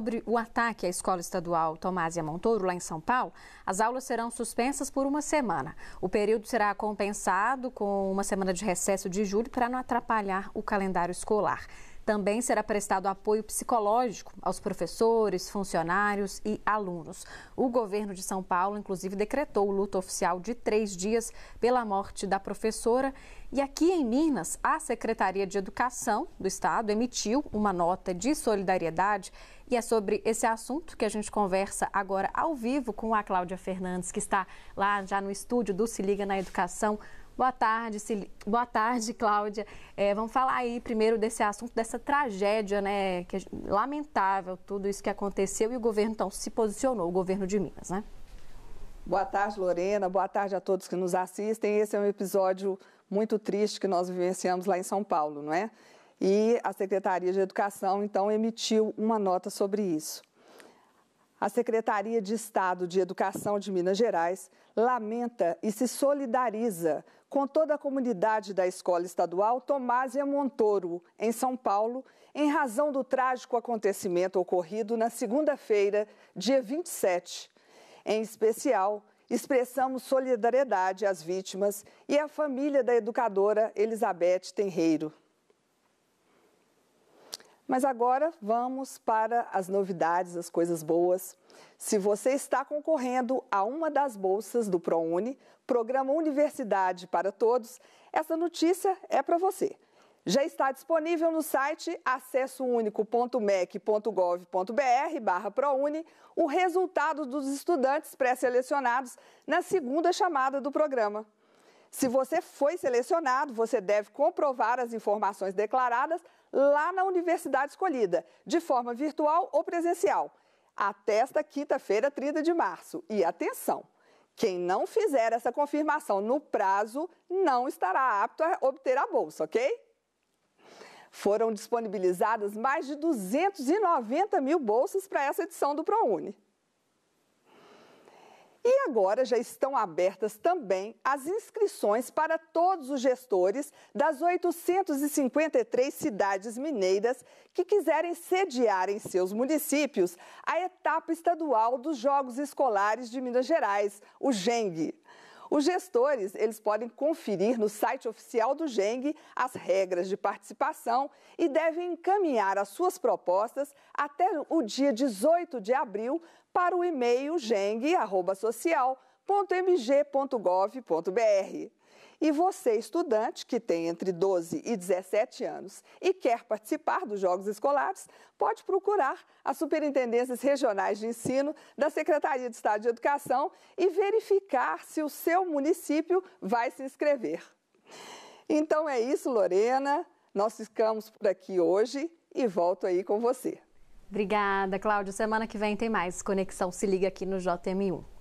Sobre o ataque à escola estadual Tomásia Montouro lá em São Paulo, as aulas serão suspensas por uma semana. O período será compensado com uma semana de recesso de julho para não atrapalhar o calendário escolar. Também será prestado apoio psicológico aos professores, funcionários e alunos. O governo de São Paulo, inclusive, decretou o luto oficial de três dias pela morte da professora. E aqui em Minas, a Secretaria de Educação do Estado emitiu uma nota de solidariedade. E é sobre esse assunto que a gente conversa agora ao vivo com a Cláudia Fernandes, que está lá já no estúdio do Se Liga na Educação. Boa tarde, Boa tarde, Cláudia. É, vamos falar aí primeiro desse assunto, dessa tragédia, né? Que é lamentável tudo isso que aconteceu e o governo então se posicionou, o governo de Minas, né? Boa tarde, Lorena. Boa tarde a todos que nos assistem. Esse é um episódio muito triste que nós vivenciamos lá em São Paulo, não é? E a Secretaria de Educação então emitiu uma nota sobre isso. A Secretaria de Estado de Educação de Minas Gerais lamenta e se solidariza com toda a comunidade da Escola Estadual Tomásia Montoro, em São Paulo, em razão do trágico acontecimento ocorrido na segunda-feira, dia 27. Em especial, expressamos solidariedade às vítimas e à família da educadora Elizabeth Tenreiro. Mas agora vamos para as novidades, as coisas boas. Se você está concorrendo a uma das bolsas do ProUni, Programa Universidade para Todos, essa notícia é para você. Já está disponível no site acessounico.mec.gov.br barra ProUni o resultado dos estudantes pré-selecionados na segunda chamada do programa. Se você foi selecionado, você deve comprovar as informações declaradas lá na universidade escolhida, de forma virtual ou presencial, até esta quinta-feira, 30 de março. E atenção! Quem não fizer essa confirmação no prazo não estará apto a obter a bolsa, ok? Foram disponibilizadas mais de 290 mil bolsas para essa edição do ProUni. E agora já estão abertas também as inscrições para todos os gestores das 853 cidades mineiras que quiserem sediar em seus municípios a etapa estadual dos Jogos Escolares de Minas Gerais, o GENG. Os gestores, eles podem conferir no site oficial do GENG as regras de participação e devem encaminhar as suas propostas até o dia 18 de abril para o e-mail geng.social.mg.gov.br. E você, estudante, que tem entre 12 e 17 anos e quer participar dos Jogos Escolares, pode procurar as Superintendências Regionais de Ensino da Secretaria de Estado de Educação e verificar se o seu município vai se inscrever. Então é isso, Lorena. Nós ficamos por aqui hoje e volto aí com você. Obrigada, Cláudio. Semana que vem tem mais. Conexão se liga aqui no JMU.